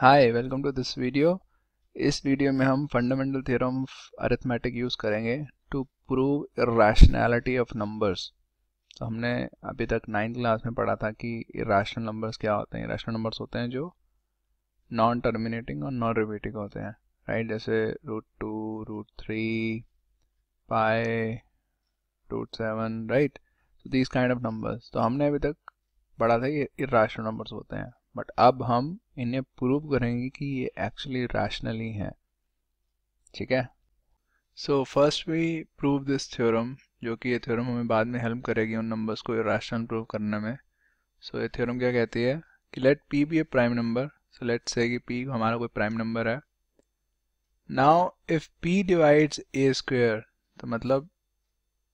Hi welcome to this video इस वीडियो में हम fundamental theorem of arithmetic use करेंगे to prove rationality of numbers तो हमने अभी तक नाइन्थ क्लास में पढ़ा था कि इरेशनल नंबर्स क्या होते हैं इरेशनल नंबर्स होते हैं जो नॉन टर्मिनेटिंग और नॉन रिपीटिंग होते हैं राइट जैसे root two root three pi root seven right these kind of numbers तो हमने अभी तक पढ़ा था कि इरेशनल नंबर्स होते हैं बट अब हम इन्हें प्रूव करेंगे कि ये एक्चुअली रैशनली हैं ठीक है so first we prove this theorem जो कि ये थ्योरम हमें बाद में हेल्प करेगी उन नंबर्स को रैशनल प्रूव करने में सो so, ये थ्योरम क्या कहती है कि let p be a prime number so let say कि पी हमारा कोई प्राइम नंबर है now if p divides a square तो मतलब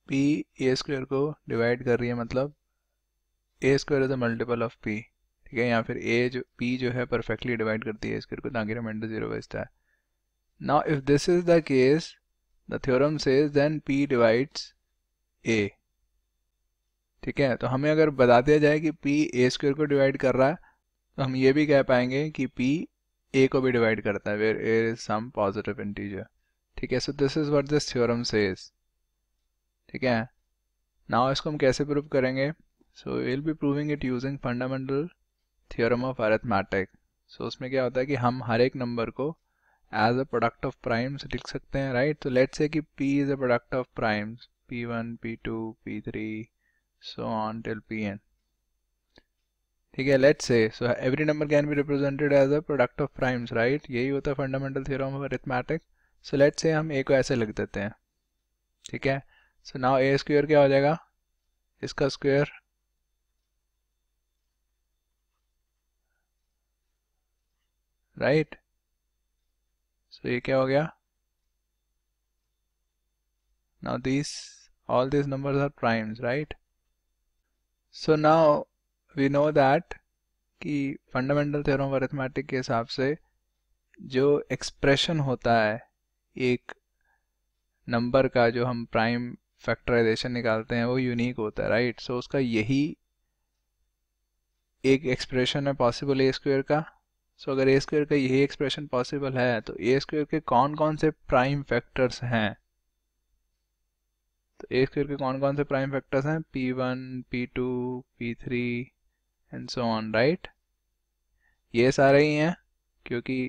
पी ए स्क्वेयर को डिवाइड कर रही है मतलब a square is a multiple of p ठीक है या फिर ए जो पी जो है परफेक्टली डिवाइड करती है इसके ताकि रिमाइंडर जीरो बचता है ना if this is the case the theorem says then p divides a ठीक है तो हमें अगर बता दिया जाए कि पी ए स्क्वेयर को डिवाइड कर रहा है तो हम ये भी कह पाएंगे कि पी ए को भी डिवाइड करता है where a is some positive integer ठीक है so this is what this theorem says ठीक है नाउ इसको हम कैसे प्रूव करेंगे so will be proving it using fundamental theorem of arithmetic so उसमें क्या होता है कि हम हर एक नंबर को as a product of primes लिख सकते हैं राइट तो लेट्स से कि p is a product of primes p1 p2 p3 so on till pn ठीक है let's say so every number can be represented as a product of primes right यही होता है fundamental theorem of arithmetic so let's say हम ए को ऐसे लिख देते हैं ठीक है सो नाउ ए स्क्वायर क्या हो जाएगा इसका स्क्वायर राइट सो ये क्या हो गया now this all this numbers are primes right so now we know that कि फंडामेंटल थ्योरम ऑफ अरिथमेटिक के हिसाब से जो एक्सप्रेशन होता है एक नंबर का जो हम प्राइम फैक्टराइजेशन निकालते हैं वो यूनिक होता है राइट right? सो so उसका यही एक एक्सप्रेशन है पॉसिबल ए स्क्वेयर का सो अगर ए स्क्वेयर का यही एक्सप्रेशन पॉसिबल है तो ए स्क्वेयर के कौन कौन से प्राइम फैक्टर्स हैं तो ए स्क्वेयर के कौन कौन से प्राइम फैक्टर्स हैं p one p two p three and so on right ये सारे ही हैं क्योंकि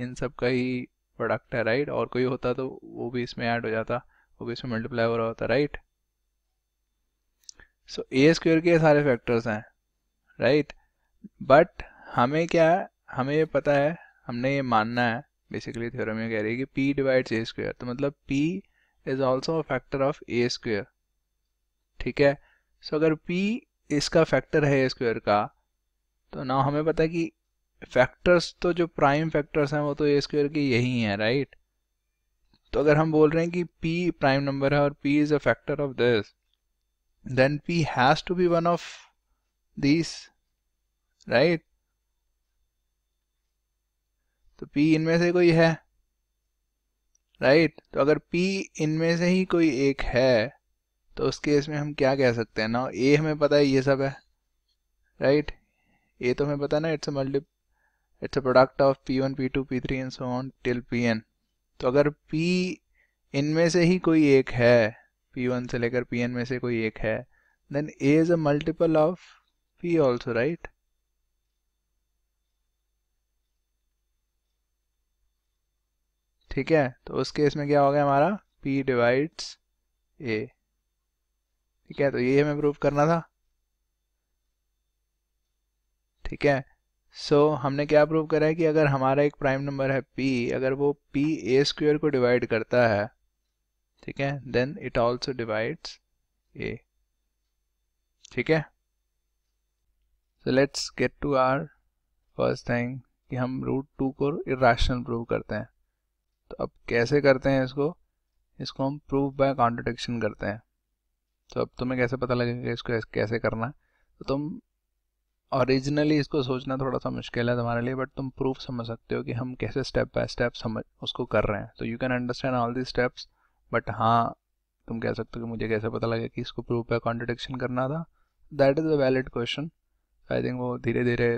इन सब का ही प्रोडक्ट है राइट और कोई होता तो वो भी इसमें ऐड हो जाता वो भी इसमें मल्टीप्लाई हो रहा होता राइट सो ए स्क्वेयर के सारे फैक्टर्स हैं राइट बट हमें क्या हमें ये पता है हमने ये मानना है बेसिकली थ्योरम ये कह रही है कि पी डिवाइड्स ए स्क्वेयर तो मतलब p is also a factor of a square ठीक है सो so, अगर पी इसका फैक्टर है ए स्क्वेयर का तो ना हमें पता है कि फैक्टर्स तो जो प्राइम फैक्टर्स हैं वो तो ए स्क्वेयर के यही हैं राइट तो अगर हम बोल रहे हैं कि पी प्राइम नंबर है और p is a factor of this then p has to be one of this right तो पी इनमें से कोई है राइट right? तो अगर पी इनमें से ही कोई एक है तो उस केस में हम क्या कह सकते हैं ना ए हमें पता है ये सब है राइट right? ए तो हमें पता है ना it's multi it's a product of p one p two p three and so on till p n तो अगर पी इनमें से ही कोई एक है पी वन से लेकर पी एन में से कोई एक है then a is a multiple of p also right ठीक है तो उस केस में क्या हो गया हमारा P डिवाइड्स A ठीक है तो ये हमें प्रूव करना था ठीक है सो so, हमने क्या प्रूव करा है कि अगर हमारा एक प्राइम नंबर है P अगर वो P ए स्क्वेयर को डिवाइड करता है ठीक है then it also divides A ठीक है so let's get to our first thing कि हम रूट टू को इराशनल प्रूव करते हैं तो अब कैसे करते हैं इसको इसको हम प्रूफ बाय कॉन्ट्रडिक्शन करते हैं तो अब तुम्हें कैसे पता लगेगा कि इसको कैसे करना है तो तुम ओरिजिनली इसको सोचना थोड़ा सा मुश्किल है तुम्हारे लिए बट तुम प्रूफ समझ सकते हो कि हम कैसे स्टेप बाय स्टेप समझ उसको कर रहे हैं तो you can understand all the steps but हाँ तुम कह सकते हो कि मुझे कैसे पता लगे कि इसको प्रूफ बाय कॉन्ट्रोडिक्शन करना था that is a valid question I think वो धीरे धीरे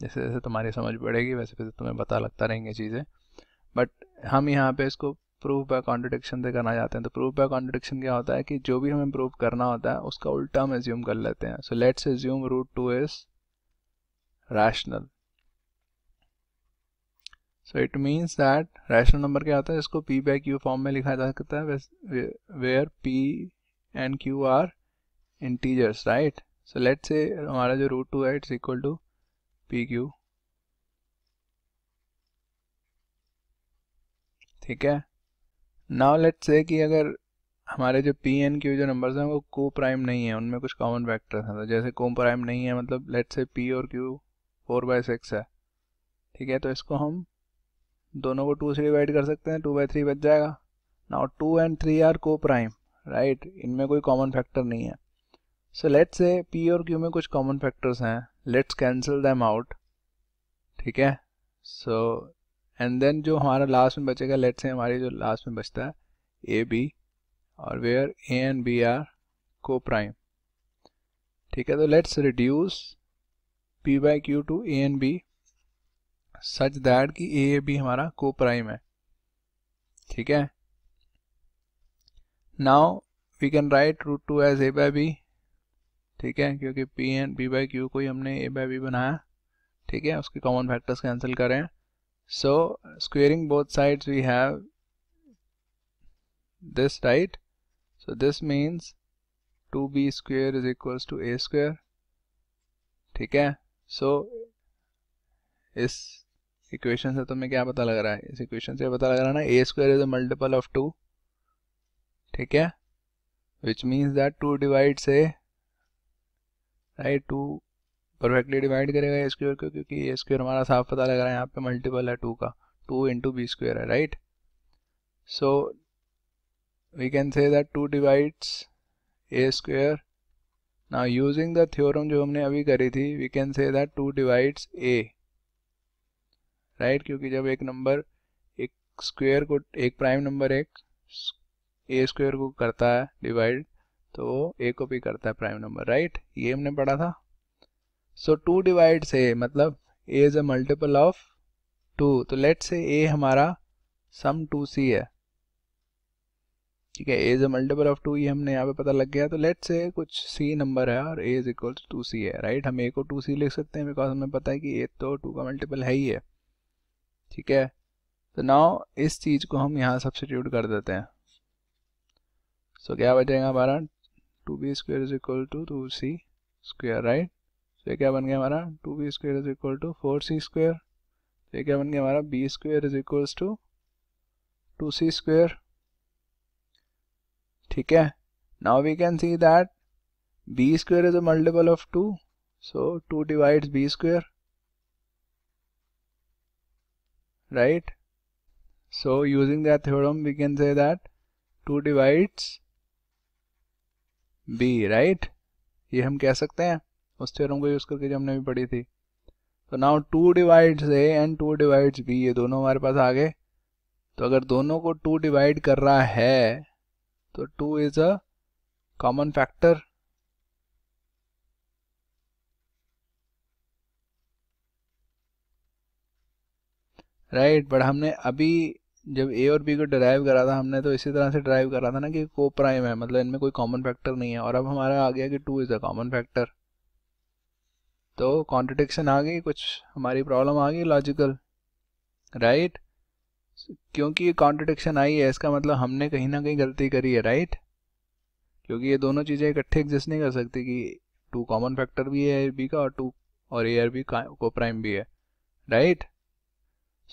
जैसे जैसे तुम्हारी समझ बढ़ेगी वैसे वैसे तुम्हें पता लगता रहेंगे चीज़ें बट हम यहाँ पे इसको प्रूफ बाय कॉन्ट्रोडिक्शन से करना चाहते हैं तो प्रूफ बाय कॉन्ट्रोडिक्शन क्या होता है कि जो भी हमें प्रूफ करना होता है उसका उल्टा हम एज्यूम कर लेते हैं so let's assume root two is rational so it means that rational number क्या होता है इसको पी बाय क्यू फॉर्म में लिखा जा सकता है where p and q are integers right so let say हमारा जो रूट टू है it's equal to p q ठीक है नाउ लेट से कि अगर हमारे जो पी एन क्यू जो नंबर्स हैं वो को प्राइम नहीं है उनमें कुछ कॉमन फैक्टर्स हैं तो जैसे को प्राइम नहीं है मतलब लेट से पी और क्यू फोर बाय सिक्स है ठीक है तो इसको हम दोनों को टू से डिवाइड कर सकते हैं टू बाई थ्री बच जाएगा now two and three are coprime right इनमें कोई कॉमन फैक्टर नहीं है सो लेट से पी और क्यू में कुछ कॉमन फैक्टर्स हैं लेट्स कैंसिल दैम आउट ठीक है सो एंड देन जो हमारा लास्ट में बचेगा लेट से हमारी जो लास्ट में बचता है ए बी और where a and b are coprime ठीक है तो let's reduce p by q to a and b such that कि ए बी हमारा को प्राइम है ठीक है now we can write root two as a by b ठीक है क्योंकि p and b by q को ही हमने ए बाई बी बनाया ठीक है उसके कॉमन फैक्टर्स कैंसिल करें So, squaring both sides, we have this right. So, this means 2b square is equals to a square. Okay? So, this equation se tumhe kya pata lag raha hai is equation se pata lag raha na a square is a multiple of 2 theek hai which means that 2 divides a right 2 perfectly divide करेगा a square को क्योंकि ए square हमारा साफ पता लग रहा है यहाँ पे मल्टीपल है टू का टू इंटू बी स्क्वेयर है right so we can say that two divides a square ना यूजिंग द थ्योरम जो हमने अभी करी थी we can say that two divides a right क्योंकि जब एक नंबर एक स्क्वेयर को एक प्राइम नंबर एक ए स्क्वेयर को करता है डिवाइड तो ए को भी करता है प्राइम नंबर राइट ये हमने पढ़ा था सो टू डिवाइड से मतलब a is a multiple of two तो लेट से ए हमारा सम टू सी है ठीक है a is a multiple of two ये हमने यहाँ पे पता लग गया तो लेट से कुछ सी नंबर है और a is equal to two c है राइट हम ए को टू सी लिख सकते हैं बिकॉज हमें पता है कि ए तो टू का मल्टीपल है ही है ठीक है तो नाउ इस चीज़ को हम यहाँ सब्सिट्यूट कर देते हैं सो so, क्या बचेगा हमारा two b square is equal to two c square right तो ये क्या बन गया हमारा two b square is equal to four c square तो ये क्या बन गया हमारा b square is equal to two c square ठीक है now we can see that b square is a multiple of two so two divides b square right so using that theorem we can say that two divides b right ये हम कह सकते हैं उस theorem को use करके जो हमने भी पढ़ी थी तो now two divides a and two divides b ये दोनों हमारे पास आ गए तो अगर दोनों को टू डिवाइड कर रहा है तो two is a common factor right but हमने अभी जब ए और बी को ड्राइव करा था हमने तो इसी तरह से ड्राइव करा था ना कि को प्राइम है मतलब इनमें कोई कॉमन फैक्टर नहीं है और अब हमारा आ गया कि two is a common factor तो कॉन्ट्रडिक्शन आ गई कुछ हमारी प्रॉब्लम आ गई लॉजिकल राइट क्योंकि ये कॉन्ट्रडिक्शन आई है इसका मतलब हमने कहीं ना कहीं गलती करी है राइट क्योंकि ये दोनों चीज़ें इकट्ठे एग्जिस्ट नहीं कर सकती कि टू कॉमन फैक्टर भी है ए बी का और टू और ए आर बी को प्राइम भी है right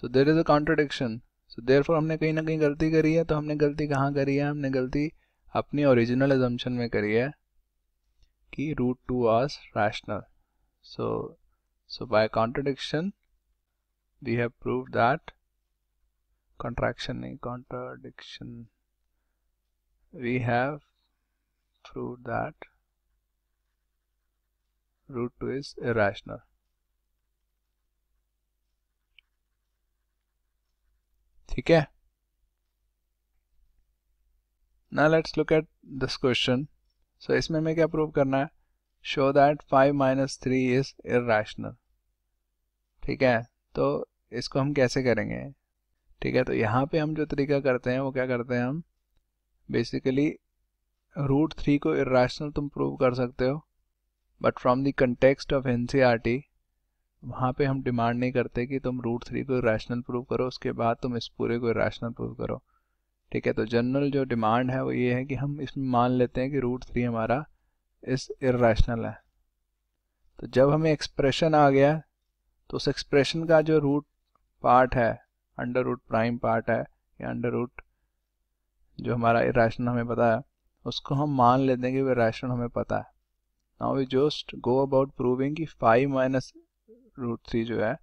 so there is a contradiction so there हमने कहीं ना कहीं गलती करी है तो हमने गलती कहाँ करी है हमने गलती अपनी ओरिजिनल एजम्पन में करी है कि root two as rational so so by contradiction we have proved that contraction in contradiction we have proved that root 2 is irrational Okay. now let's look at this question so इसमें हमें क्या prove करना है show that five minus three is irrational ठीक है तो इसको हम कैसे करेंगे ठीक है तो यहाँ पे हम जो तरीका करते हैं वो क्या करते हैं हम बेसिकली रूट थ्री को इराशनल तुम प्रूव कर सकते हो but from the context of NCERT वहाँ पर हम डिमांड नहीं करते कि तुम रूट थ्री को इरेशनल प्रूव करो उसके बाद तुम इस पूरे को इराशनल प्रूव करो ठीक है तो जनरल जो डिमांड है वो ये है कि हम इसमें मान लेते हैं कि रूट थ्री हमारा इज इेशनल है तो जब हमें एक्सप्रेशन आ गया तो उस एक्सप्रेशन का जो रूट पार्ट है अंडर रूट प्राइम पार्ट है या अंडर रूट जो हमारा इेशनल हमें पता है उसको हम मान लेते हैं कि वो रैशनल हमें पता है now we just go about proving कि फाइव माइनस रूट थ्री जो है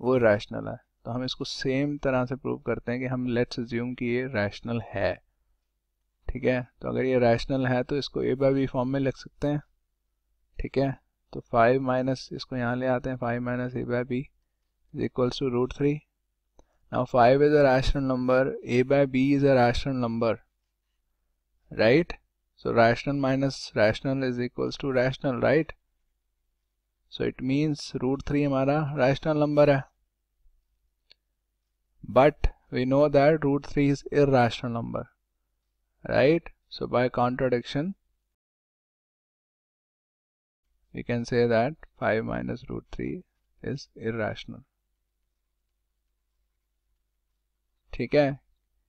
वो रैशनल है तो हम इसको सेम तरह से प्रूव करते हैं कि हम लेट्स ज्यूम कि ये रैशनल है ठीक है तो अगर ये रैशनल है तो इसको ए बाई बी फॉर्म में लिख सकते हैं ठीक है तो फाइव माइनस इसको यहाँ ले आते हैं five minus a by b is equals to root three now five is a rational number a by b is a rational number right so rational minus rational is equals to rational right so it means root three हमारा rational number है we know that root three is is rational number right so by contradiction we can say that 5 minus root 3 is irrational ठीक है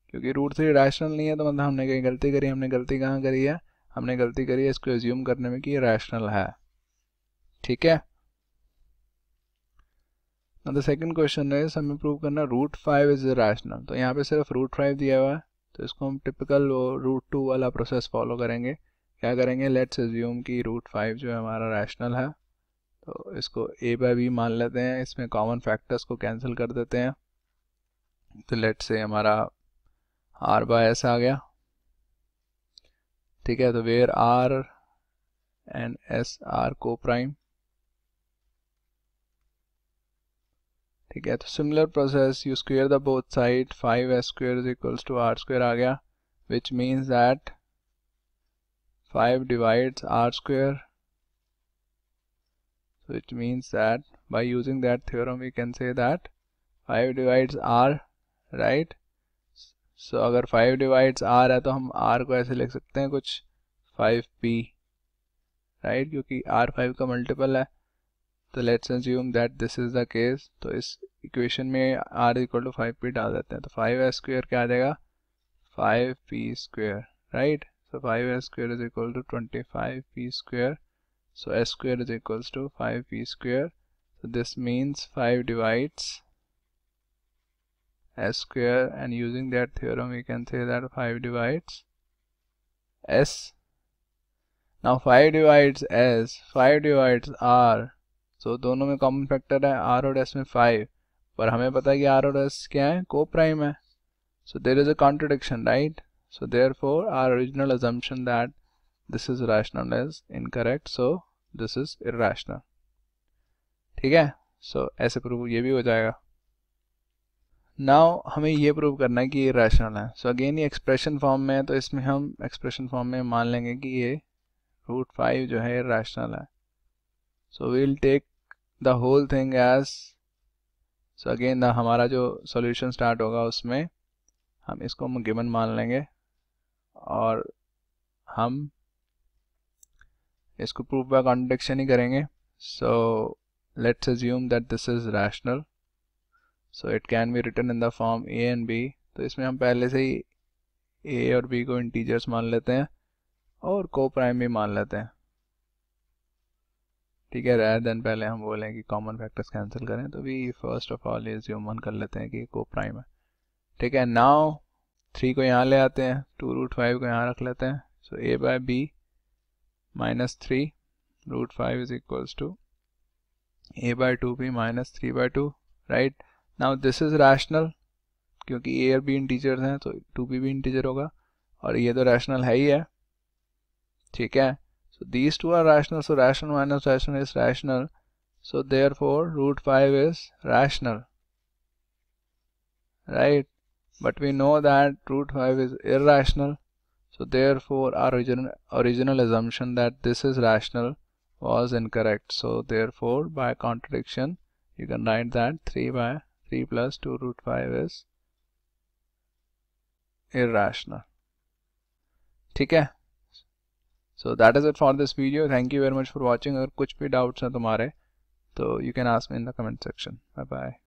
क्योंकि root three rational नहीं है तो मतलब हमने कहीं गलती करी हमने गलती कहाँ करी है हमने गलती करी है इसको एज्यूम करने में कि ये रैशनल है ठीक है द सेकंड क्वेश्चन है हमें प्रूव करना रूट फाइव इज रैशनल तो यहाँ पे सिर्फ रूट फाइव दिया हुआ है तो इसको हम टिपिकल वो रूट टू वाला प्रोसेस फॉलो करेंगे क्या करेंगे लेट्स एज्यूम कि रूट फाइव जो है हमारा रैशनल है तो इसको ए बाय बी मान लेते हैं इसमें कॉमन फैक्टर्स को कैंसिल कर देते हैं तो लेट से हमारा आर बाय एस आ गया ठीक है तो where r and s are coprime ठीक है तो similar process you square the both side five s square is equals to r square आ गया which means that five divides r square so it means that by using that theorem we can say that five divides r right so अगर five divides are है तो हम are को ऐसे लिख सकते हैं कुछ फाइव पी राइट क्योंकि आर फाइव का मल्टीपल है तो let's assume that this is the case तो इस इक्वेशन में r equal to five p डाल देते हैं तो फाइव एस स्क्वेयर क्या आ जाएगा five p square right so five s square is equal to twenty five p square so s square is equals to five p square so this means 5 divides s square and using that theorem we can say that 5 divides s now 5 divides s 5 divides r so so, दोनों में common factor है r और s में five पर हमें पता है कि आर और एस क्या है को प्राइम है so there is a contradiction right so for our original assumption that this is rational is incorrect so this is irrational ठीक है सो so, ऐसे प्रूव ये भी हो जाएगा नाउ हमें ये प्रूव करना है कि ये रैशनल है सो अगेन ये एक्सप्रेशन फॉर्म में है तो इसमें हम एक्सप्रेशन फॉर्म में मान लेंगे कि ये रूट फाइव जो है रैशनल है so we'll take the whole thing as so again the हमारा जो सॉल्यूशन स्टार्ट होगा उसमें हम इसको हम गिवन मान लेंगे और हम इसको प्रूफ बाय कॉन्ट्रडिक्शन ही करेंगे so let's assume that this is rational so it can be written in the form a and b तो इसमें हम पहले से ही ए और बी को इंटीजर्स मान लेते हैं और को प्राइम भी मान लेते हैं ठीक है रेयर देन पहले हम बोलें कि कॉमन फैक्टर्स कैंसिल करें तो भी फर्स्ट ऑफ ऑल इज मन कर लेते हैं कि को प्राइम है ठीक है नाव थ्री को यहाँ ले आते हैं टू रूट फाइव को यहाँ रख लेते हैं so a by b minus three root five is equals to a by two b minus three by two right now this is rational क्योंकि ए और बी इंटीजर्स हैं तो टू बी भी इंटीजर होगा और ये तो रैशनल है ही है ठीक है So these two are rational. So rational minus rational is rational. So therefore root 5 is rational. Right. But we know that root 5 is irrational. So therefore our original assumption that this is rational was incorrect. So therefore by contradiction you can write that 3 by 3 plus 2 root 5 is irrational. ठीक है so that is it for this video thank you very much for watching you kuch any doubts so you can ask me in the comment section bye bye